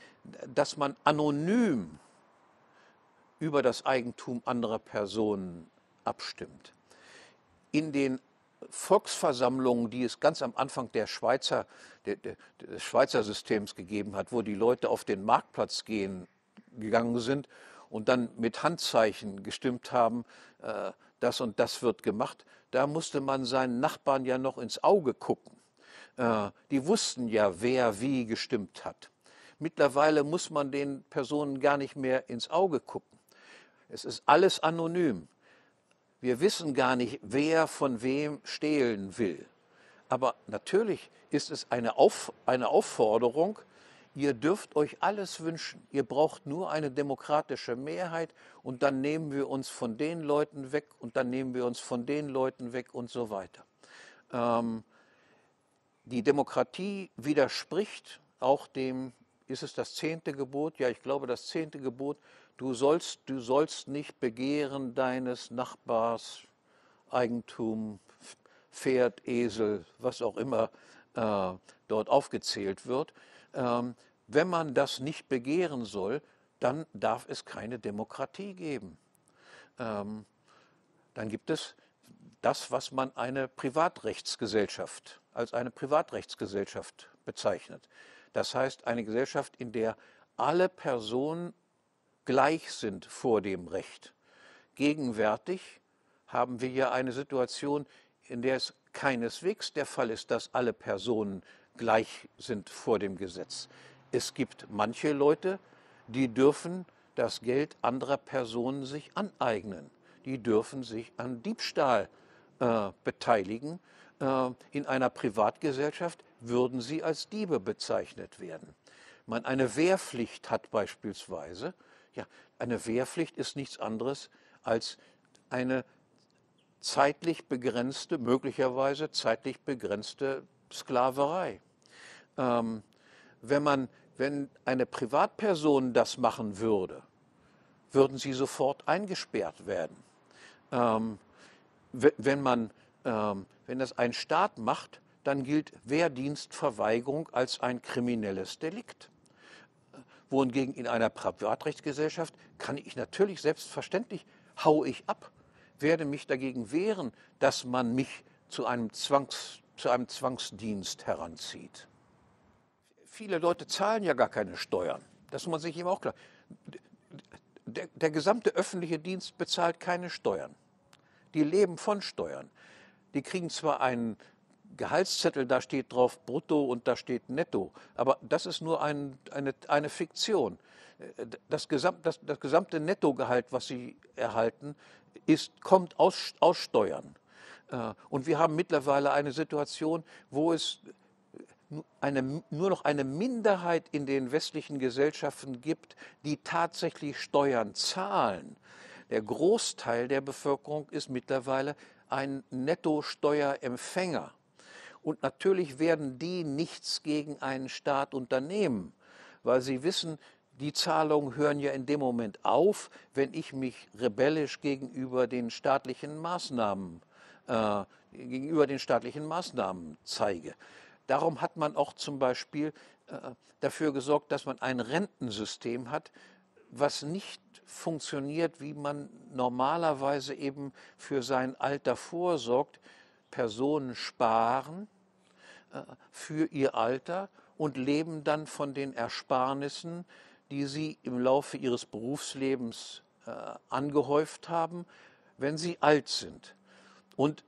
dass man anonym über das Eigentum anderer Personen abstimmt. In den Volksversammlungen, die es ganz am Anfang der Schweizer, der, der, des Schweizer Systems gegeben hat, wo die Leute auf den Marktplatz gehen, gegangen sind und dann mit Handzeichen gestimmt haben, äh, das und das wird gemacht, da musste man seinen Nachbarn ja noch ins Auge gucken. Äh, die wussten ja, wer wie gestimmt hat. Mittlerweile muss man den Personen gar nicht mehr ins Auge gucken. Es ist alles anonym. Wir wissen gar nicht, wer von wem stehlen will. Aber natürlich ist es eine, Auf, eine Aufforderung, ihr dürft euch alles wünschen. Ihr braucht nur eine demokratische Mehrheit und dann nehmen wir uns von den Leuten weg und dann nehmen wir uns von den Leuten weg und so weiter. Ähm, die Demokratie widerspricht auch dem, ist es das zehnte Gebot? Ja, ich glaube, das zehnte Gebot Du sollst, du sollst nicht begehren deines Nachbars Eigentum, Pferd, Esel, was auch immer äh, dort aufgezählt wird. Ähm, wenn man das nicht begehren soll, dann darf es keine Demokratie geben. Ähm, dann gibt es das, was man eine Privatrechtsgesellschaft als eine Privatrechtsgesellschaft bezeichnet. Das heißt, eine Gesellschaft, in der alle Personen gleich sind vor dem Recht. Gegenwärtig haben wir ja eine Situation, in der es keineswegs der Fall ist, dass alle Personen gleich sind vor dem Gesetz. Es gibt manche Leute, die dürfen das Geld anderer Personen sich aneignen. Die dürfen sich an Diebstahl äh, beteiligen. Äh, in einer Privatgesellschaft würden sie als Diebe bezeichnet werden. Man eine Wehrpflicht hat beispielsweise, ja, eine Wehrpflicht ist nichts anderes als eine zeitlich begrenzte, möglicherweise zeitlich begrenzte Sklaverei. Ähm, wenn man, wenn eine Privatperson das machen würde, würden sie sofort eingesperrt werden. Ähm, wenn man, ähm, wenn das ein Staat macht, dann gilt Wehrdienstverweigerung als ein kriminelles Delikt wohingegen in einer Privatrechtsgesellschaft kann ich natürlich selbstverständlich, hau ich ab, werde mich dagegen wehren, dass man mich zu einem, Zwangs, zu einem Zwangsdienst heranzieht. Viele Leute zahlen ja gar keine Steuern. Das muss man sich eben auch klar. Der, der gesamte öffentliche Dienst bezahlt keine Steuern. Die leben von Steuern. Die kriegen zwar einen Gehaltszettel, da steht drauf brutto und da steht netto. Aber das ist nur ein, eine, eine Fiktion. Äh, das, Gesamt, das, das gesamte Nettogehalt, was Sie erhalten, ist, kommt aus, aus Steuern. Äh, und wir haben mittlerweile eine Situation, wo es eine, nur noch eine Minderheit in den westlichen Gesellschaften gibt, die tatsächlich Steuern zahlen. Der Großteil der Bevölkerung ist mittlerweile ein Nettosteuerempfänger. Und natürlich werden die nichts gegen einen Staat unternehmen, weil sie wissen, die Zahlungen hören ja in dem Moment auf, wenn ich mich rebellisch gegenüber den staatlichen Maßnahmen äh, gegenüber den staatlichen Maßnahmen zeige. Darum hat man auch zum Beispiel äh, dafür gesorgt, dass man ein Rentensystem hat, was nicht funktioniert, wie man normalerweise eben für sein Alter vorsorgt, Personen sparen äh, für ihr Alter und leben dann von den Ersparnissen, die sie im Laufe ihres Berufslebens äh, angehäuft haben, wenn sie alt sind. Und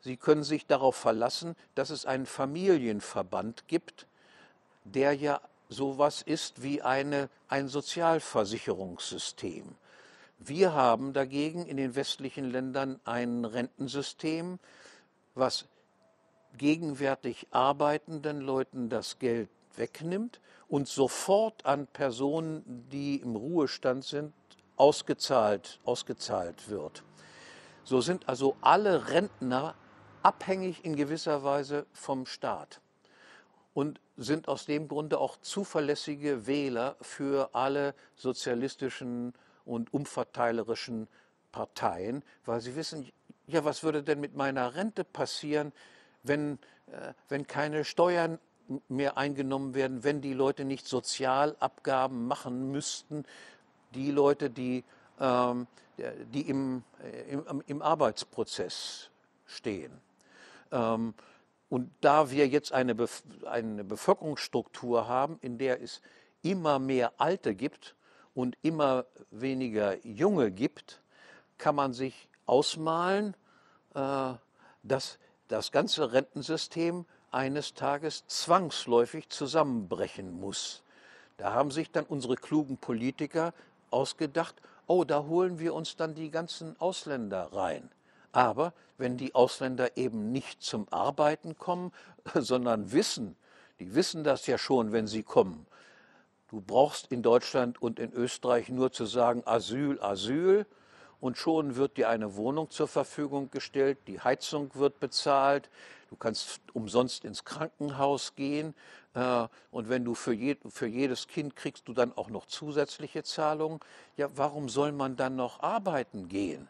sie können sich darauf verlassen, dass es einen Familienverband gibt, der ja sowas ist wie eine, ein Sozialversicherungssystem. Wir haben dagegen in den westlichen Ländern ein Rentensystem, was gegenwärtig arbeitenden Leuten das Geld wegnimmt und sofort an Personen, die im Ruhestand sind, ausgezahlt, ausgezahlt wird. So sind also alle Rentner abhängig in gewisser Weise vom Staat und sind aus dem Grunde auch zuverlässige Wähler für alle sozialistischen und umverteilerischen Parteien, weil sie wissen, ja, was würde denn mit meiner Rente passieren, wenn, äh, wenn keine Steuern mehr eingenommen werden, wenn die Leute nicht Sozialabgaben machen müssten, die Leute, die, ähm, die im, äh, im, im, Arbeitsprozess stehen. Ähm, und da wir jetzt eine, Bef eine Bevölkerungsstruktur haben, in der es immer mehr Alte gibt und immer weniger Junge gibt, kann man sich ausmalen, äh, dass das ganze Rentensystem eines Tages zwangsläufig zusammenbrechen muss. Da haben sich dann unsere klugen Politiker ausgedacht, oh, da holen wir uns dann die ganzen Ausländer rein. Aber wenn die Ausländer eben nicht zum Arbeiten kommen, sondern wissen, die wissen das ja schon, wenn sie kommen. Du brauchst in Deutschland und in Österreich nur zu sagen Asyl, Asyl, und schon wird dir eine Wohnung zur Verfügung gestellt, die Heizung wird bezahlt, du kannst umsonst ins Krankenhaus gehen äh, und wenn du für, je, für jedes Kind kriegst du dann auch noch zusätzliche Zahlungen. Ja, warum soll man dann noch arbeiten gehen?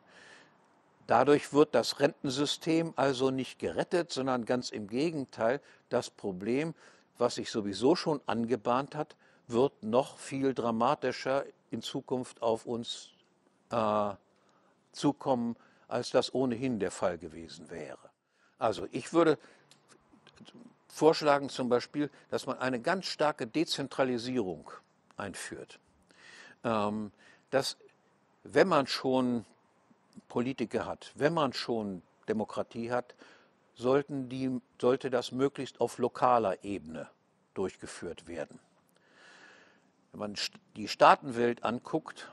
Dadurch wird das Rentensystem also nicht gerettet, sondern ganz im Gegenteil, das Problem, was sich sowieso schon angebahnt hat, wird noch viel dramatischer in Zukunft auf uns äh, zukommen, als das ohnehin der Fall gewesen wäre. Also ich würde vorschlagen zum Beispiel, dass man eine ganz starke Dezentralisierung einführt. Ähm, dass wenn man schon Politiker hat, wenn man schon Demokratie hat, sollten die, sollte das möglichst auf lokaler Ebene durchgeführt werden. Wenn man die Staatenwelt anguckt,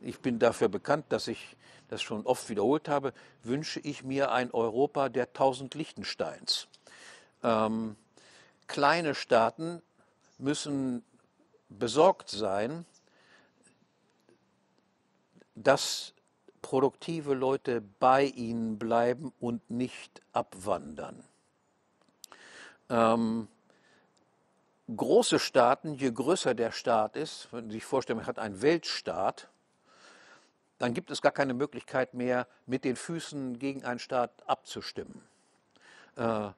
ich bin dafür bekannt, dass ich das schon oft wiederholt habe, wünsche ich mir ein Europa der tausend Lichtensteins. Ähm, kleine Staaten müssen besorgt sein, dass produktive Leute bei ihnen bleiben und nicht abwandern. Ähm, große Staaten, je größer der Staat ist, wenn Sie sich vorstellen, man hat einen Weltstaat, dann gibt es gar keine Möglichkeit mehr, mit den Füßen gegen einen Staat abzustimmen. Äh,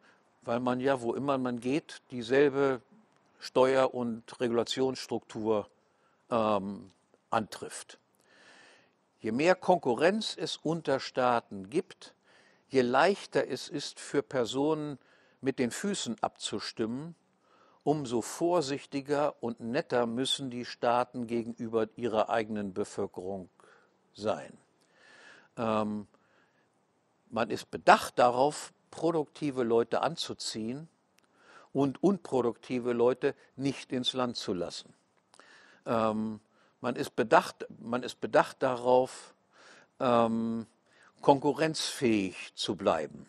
weil man ja, wo immer man geht, dieselbe Steuer- und Regulationsstruktur ähm, antrifft. Je mehr Konkurrenz es unter Staaten gibt, je leichter es ist für Personen mit den Füßen abzustimmen, umso vorsichtiger und netter müssen die Staaten gegenüber ihrer eigenen Bevölkerung sein. Ähm, man ist bedacht darauf, produktive Leute anzuziehen und unproduktive Leute nicht ins Land zu lassen. Ähm, man, ist bedacht, man ist bedacht darauf, ähm, konkurrenzfähig zu bleiben.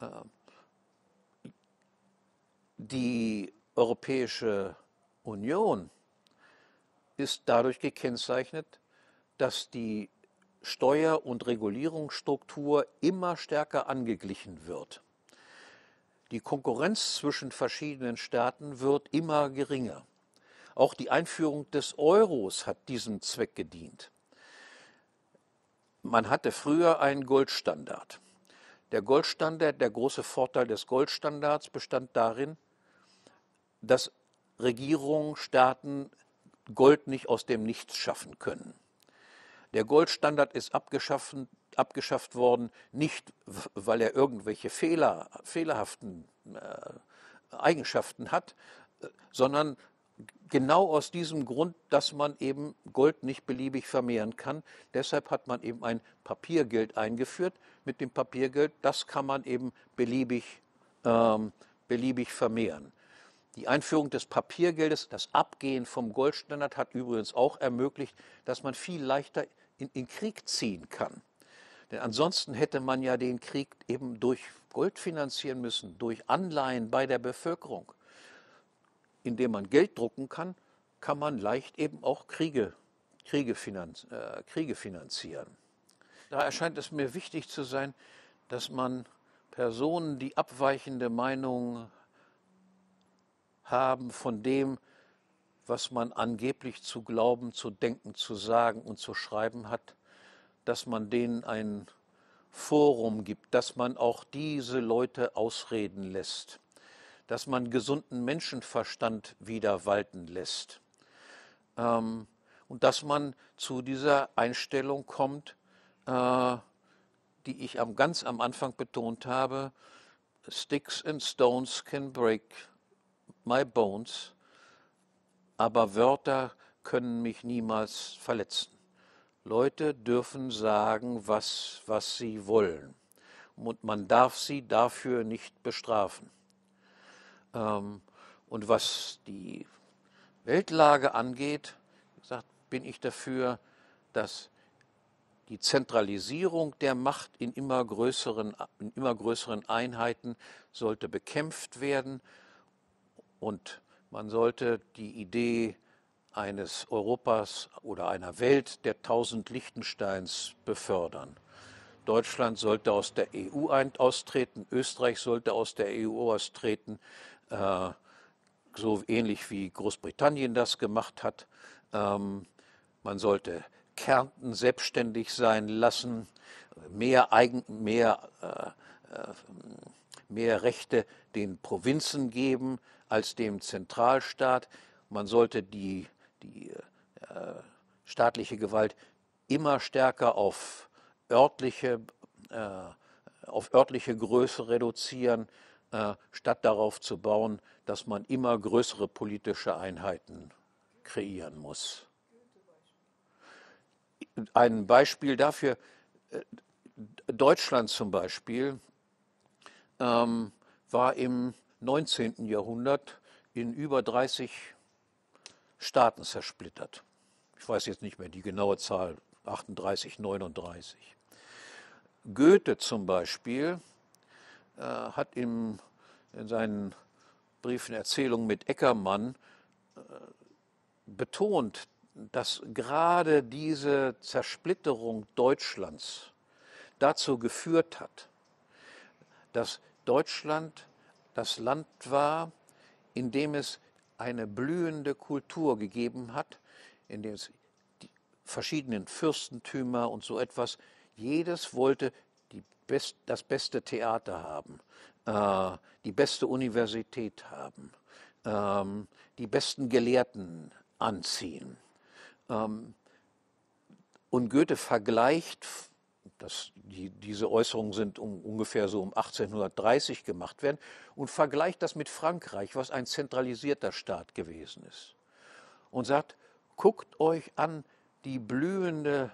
Ähm, die Europäische Union ist dadurch gekennzeichnet, dass die Steuer- und Regulierungsstruktur immer stärker angeglichen wird. Die Konkurrenz zwischen verschiedenen Staaten wird immer geringer. Auch die Einführung des Euros hat diesem Zweck gedient. Man hatte früher einen Goldstandard. Der Goldstandard, der große Vorteil des Goldstandards bestand darin, dass Regierungen, Staaten Gold nicht aus dem Nichts schaffen können. Der Goldstandard ist abgeschafft, worden, nicht weil er irgendwelche Fehler, fehlerhaften äh, Eigenschaften hat, äh, sondern genau aus diesem Grund, dass man eben Gold nicht beliebig vermehren kann. Deshalb hat man eben ein Papiergeld eingeführt. Mit dem Papiergeld, das kann man eben beliebig, ähm, beliebig vermehren. Die Einführung des Papiergeldes, das Abgehen vom Goldstandard hat übrigens auch ermöglicht, dass man viel leichter in, in Krieg ziehen kann. Denn ansonsten hätte man ja den Krieg eben durch Gold finanzieren müssen, durch Anleihen bei der Bevölkerung. Indem man Geld drucken kann, kann man leicht eben auch Kriege, Kriege, finanz, äh, Kriege finanzieren. Da erscheint es mir wichtig zu sein, dass man Personen, die abweichende Meinungen haben von dem, was man angeblich zu glauben, zu denken, zu sagen und zu schreiben hat, dass man denen ein Forum gibt, dass man auch diese Leute ausreden lässt, dass man gesunden Menschenverstand wieder walten lässt ähm, und dass man zu dieser Einstellung kommt, äh, die ich am, ganz am Anfang betont habe, Sticks and Stones can break my bones, aber Wörter können mich niemals verletzen. Leute dürfen sagen, was, was sie wollen. Und man darf sie dafür nicht bestrafen. Ähm, und was die Weltlage angeht, gesagt, bin ich dafür, dass die Zentralisierung der Macht in immer größeren, in immer größeren Einheiten sollte bekämpft werden und man sollte die Idee eines Europas oder einer Welt der tausend Liechtensteins befördern. Deutschland sollte aus der EU austreten, Österreich sollte aus der EU austreten, äh, so ähnlich wie Großbritannien das gemacht hat. Ähm, man sollte Kärnten selbstständig sein lassen, mehr, Eigen, mehr, äh, äh mehr Rechte den Provinzen geben, als dem Zentralstaat. Man sollte die, die äh, staatliche Gewalt immer stärker auf örtliche, äh, auf örtliche Größe reduzieren, äh, statt darauf zu bauen, dass man immer größere politische Einheiten kreieren muss. Ein Beispiel dafür, äh, Deutschland zum Beispiel ähm, war im 19. Jahrhundert in über 30 Staaten zersplittert. Ich weiß jetzt nicht mehr die genaue Zahl, 38, 39. Goethe zum Beispiel äh, hat im, in seinen Briefen, Erzählungen mit Eckermann äh, betont, dass gerade diese Zersplitterung Deutschlands dazu geführt hat, dass Deutschland das Land war, in dem es eine blühende Kultur gegeben hat, in dem es die verschiedenen Fürstentümer und so etwas, jedes wollte best, das beste Theater haben, äh, die beste Universität haben, ähm, die besten Gelehrten anziehen. Ähm, und Goethe vergleicht das, die, diese Äußerungen sind um, ungefähr so um 1830 gemacht werden und vergleicht das mit Frankreich, was ein zentralisierter Staat gewesen ist. Und sagt, guckt euch an die blühende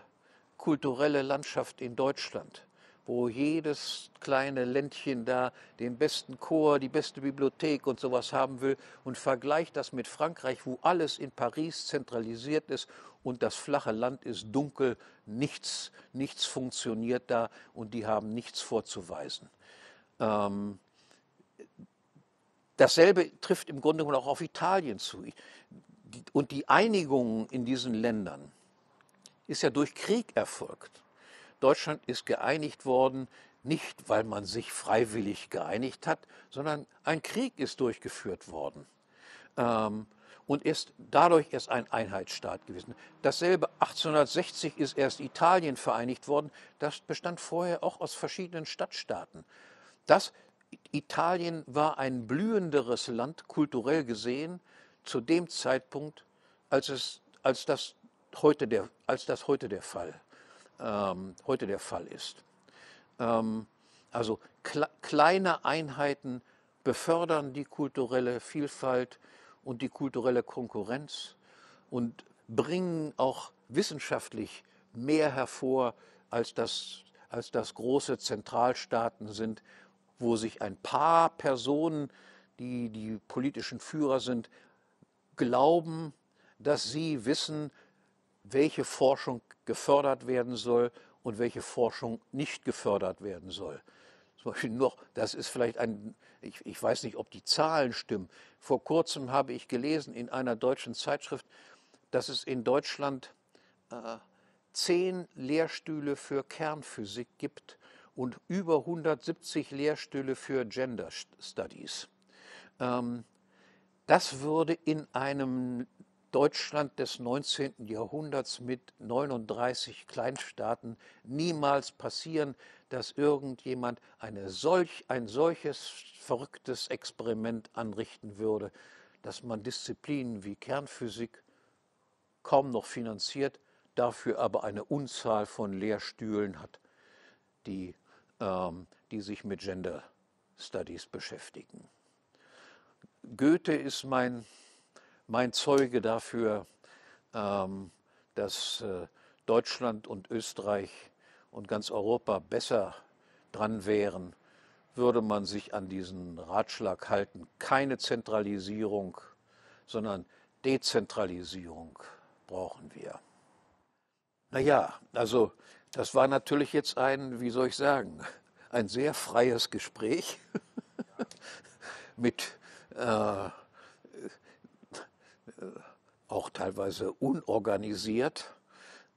kulturelle Landschaft in Deutschland wo jedes kleine Ländchen da den besten Chor, die beste Bibliothek und sowas haben will und vergleicht das mit Frankreich, wo alles in Paris zentralisiert ist und das flache Land ist dunkel, nichts, nichts funktioniert da und die haben nichts vorzuweisen. Ähm, dasselbe trifft im Grunde genommen auch auf Italien zu. Und die Einigung in diesen Ländern ist ja durch Krieg erfolgt. Deutschland ist geeinigt worden, nicht weil man sich freiwillig geeinigt hat, sondern ein Krieg ist durchgeführt worden ähm, und ist dadurch erst ein Einheitsstaat gewesen. Dasselbe 1860 ist erst Italien vereinigt worden. Das bestand vorher auch aus verschiedenen Stadtstaaten. Das Italien war ein blühenderes Land kulturell gesehen zu dem Zeitpunkt, als, es, als, das, heute der, als das heute der Fall ähm, heute der Fall ist. Ähm, also kle kleine Einheiten befördern die kulturelle Vielfalt und die kulturelle Konkurrenz und bringen auch wissenschaftlich mehr hervor, als das, als das große Zentralstaaten sind, wo sich ein paar Personen, die die politischen Führer sind, glauben, dass sie wissen, welche Forschung gefördert werden soll und welche Forschung nicht gefördert werden soll. Zum Beispiel noch, das ist vielleicht ein, ich, ich weiß nicht, ob die Zahlen stimmen. Vor kurzem habe ich gelesen in einer deutschen Zeitschrift, dass es in Deutschland äh, zehn Lehrstühle für Kernphysik gibt und über 170 Lehrstühle für Gender Studies. Ähm, das würde in einem Deutschland des 19. Jahrhunderts mit 39 Kleinstaaten niemals passieren, dass irgendjemand eine solch, ein solches verrücktes Experiment anrichten würde, dass man Disziplinen wie Kernphysik kaum noch finanziert, dafür aber eine Unzahl von Lehrstühlen hat, die, ähm, die sich mit Gender Studies beschäftigen. Goethe ist mein mein Zeuge dafür, ähm, dass äh, Deutschland und Österreich und ganz Europa besser dran wären, würde man sich an diesen Ratschlag halten. Keine Zentralisierung, sondern Dezentralisierung brauchen wir. Naja, also das war natürlich jetzt ein, wie soll ich sagen, ein sehr freies Gespräch mit äh, äh, auch teilweise unorganisiert.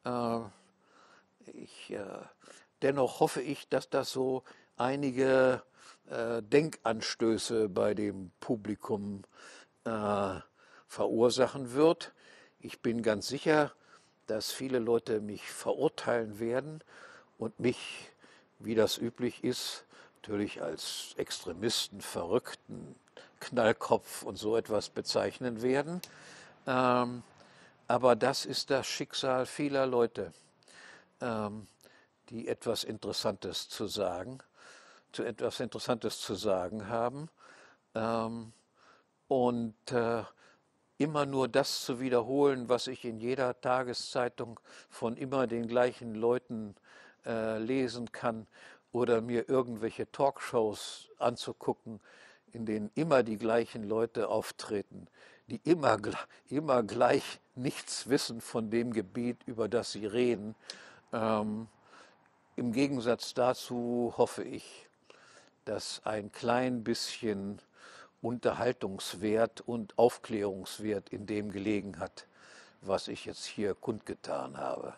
Äh, ich, äh, dennoch hoffe ich, dass das so einige Denkanstöße bei dem Publikum verursachen wird. Ich bin ganz sicher, dass viele Leute mich verurteilen werden und mich, wie das üblich ist, natürlich als Extremisten, Verrückten, Knallkopf und so etwas bezeichnen werden. Ähm, aber das ist das Schicksal vieler Leute, ähm, die etwas Interessantes zu sagen, zu etwas Interessantes zu sagen haben. Ähm, und äh, immer nur das zu wiederholen, was ich in jeder Tageszeitung von immer den gleichen Leuten äh, lesen kann oder mir irgendwelche Talkshows anzugucken, in denen immer die gleichen Leute auftreten, die immer, immer gleich nichts wissen von dem Gebiet, über das sie reden. Ähm, Im Gegensatz dazu hoffe ich, dass ein klein bisschen Unterhaltungswert und Aufklärungswert in dem gelegen hat, was ich jetzt hier kundgetan habe.